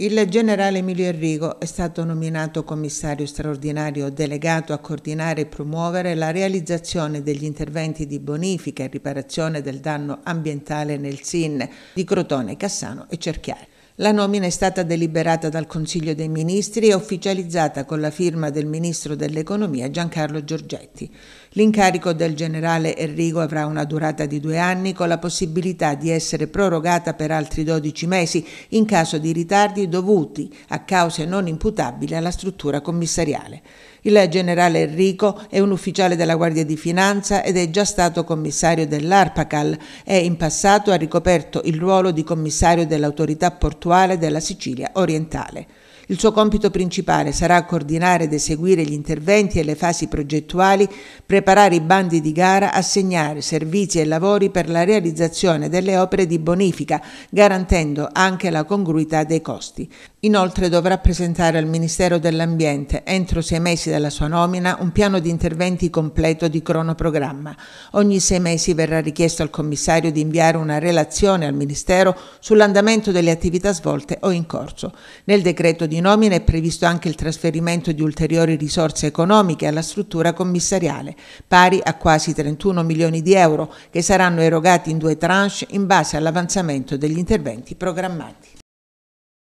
Il generale Emilio Enrico è stato nominato commissario straordinario delegato a coordinare e promuovere la realizzazione degli interventi di bonifica e riparazione del danno ambientale nel SIN di Crotone, Cassano e Cerchiari. La nomina è stata deliberata dal Consiglio dei Ministri e ufficializzata con la firma del Ministro dell'Economia Giancarlo Giorgetti. L'incarico del generale Enrico avrà una durata di due anni con la possibilità di essere prorogata per altri 12 mesi in caso di ritardi dovuti a cause non imputabili alla struttura commissariale. Il generale Enrico è un ufficiale della Guardia di Finanza ed è già stato commissario dell'ARPACAL e in passato ha ricoperto il ruolo di commissario dell'autorità portuale attuale della Sicilia orientale. Il suo compito principale sarà coordinare ed eseguire gli interventi e le fasi progettuali, preparare i bandi di gara, assegnare servizi e lavori per la realizzazione delle opere di bonifica, garantendo anche la congruità dei costi. Inoltre dovrà presentare al Ministero dell'Ambiente, entro sei mesi dalla sua nomina, un piano di interventi completo di cronoprogramma. Ogni sei mesi verrà richiesto al commissario di inviare una relazione al Ministero sull'andamento delle attività svolte o in corso. Nel decreto di nomina è previsto anche il trasferimento di ulteriori risorse economiche alla struttura commissariale, pari a quasi 31 milioni di euro, che saranno erogati in due tranche in base all'avanzamento degli interventi programmati.